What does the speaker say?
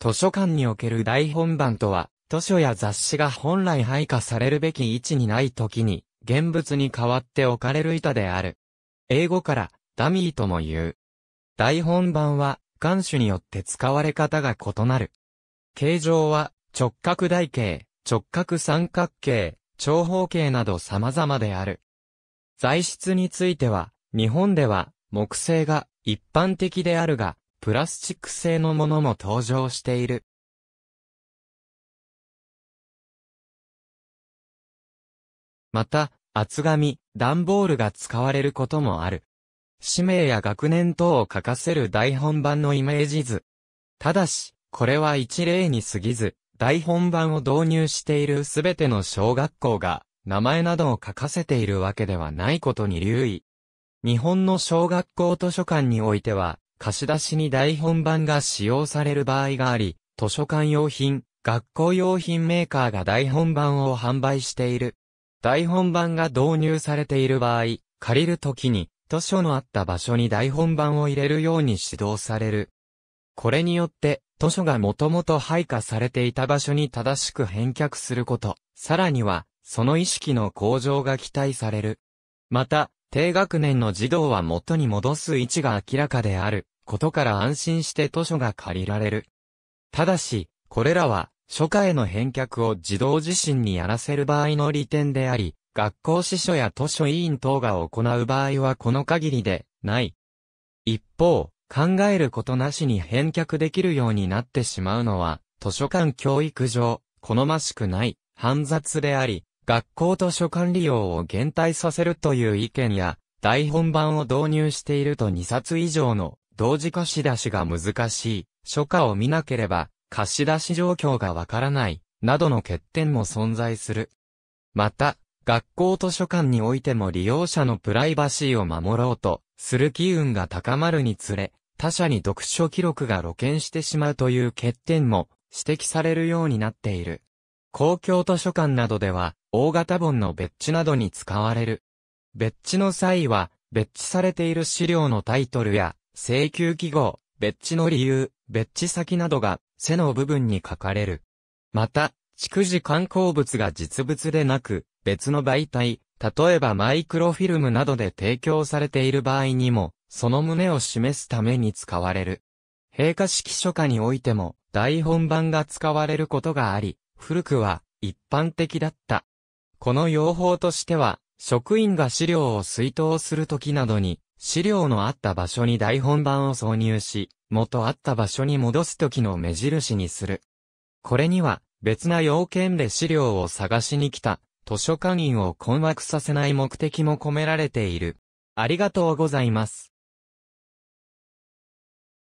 図書館における大本番とは、図書や雑誌が本来配下されるべき位置にない時に、現物に代わって置かれる板である。英語から、ダミーとも言う。大本番は、監視によって使われ方が異なる。形状は、直角台形、直角三角形、長方形など様々である。材質については、日本では、木製が一般的であるが、プラスチック製のものも登場している。また、厚紙、段ボールが使われることもある。氏名や学年等を書かせる台本版のイメージ図。ただし、これは一例に過ぎず、台本版を導入しているすべての小学校が、名前などを書かせているわけではないことに留意。日本の小学校図書館においては、貸し出しに台本版が使用される場合があり、図書館用品、学校用品メーカーが台本版を販売している。台本版が導入されている場合、借りるときに、図書のあった場所に台本版を入れるように指導される。これによって、図書がもともと配下されていた場所に正しく返却すること、さらには、その意識の向上が期待される。また、低学年の児童は元に戻す位置が明らかである。ことから安心して図書が借りられる。ただし、これらは、書家への返却を児童自身にやらせる場合の利点であり、学校司書や図書委員等が行う場合はこの限りで、ない。一方、考えることなしに返却できるようになってしまうのは、図書館教育上、好ましくない、煩雑であり、学校図書館利用を減退させるという意見や、台本版を導入していると2冊以上の同時貸し出しが難しい、書家を見なければ、貸し出し状況がわからない、などの欠点も存在する。また、学校図書館においても利用者のプライバシーを守ろうとする機運が高まるにつれ、他者に読書記録が露見してしまうという欠点も指摘されるようになっている。公共図書館などでは、大型本の別地などに使われる。別地の際は、別地されている資料のタイトルや、請求記号、別地の理由、別地先などが背の部分に書かれる。また、逐次観光物が実物でなく、別の媒体、例えばマイクロフィルムなどで提供されている場合にも、その旨を示すために使われる。閉下式書家においても、大本版が使われることがあり、古くは一般的だった。この用法としては、職員が資料を推筒するときなどに、資料のあった場所に台本版を挿入し、元あった場所に戻すときの目印にする。これには、別な要件で資料を探しに来た、図書館員を困惑させない目的も込められている。ありがとうございます。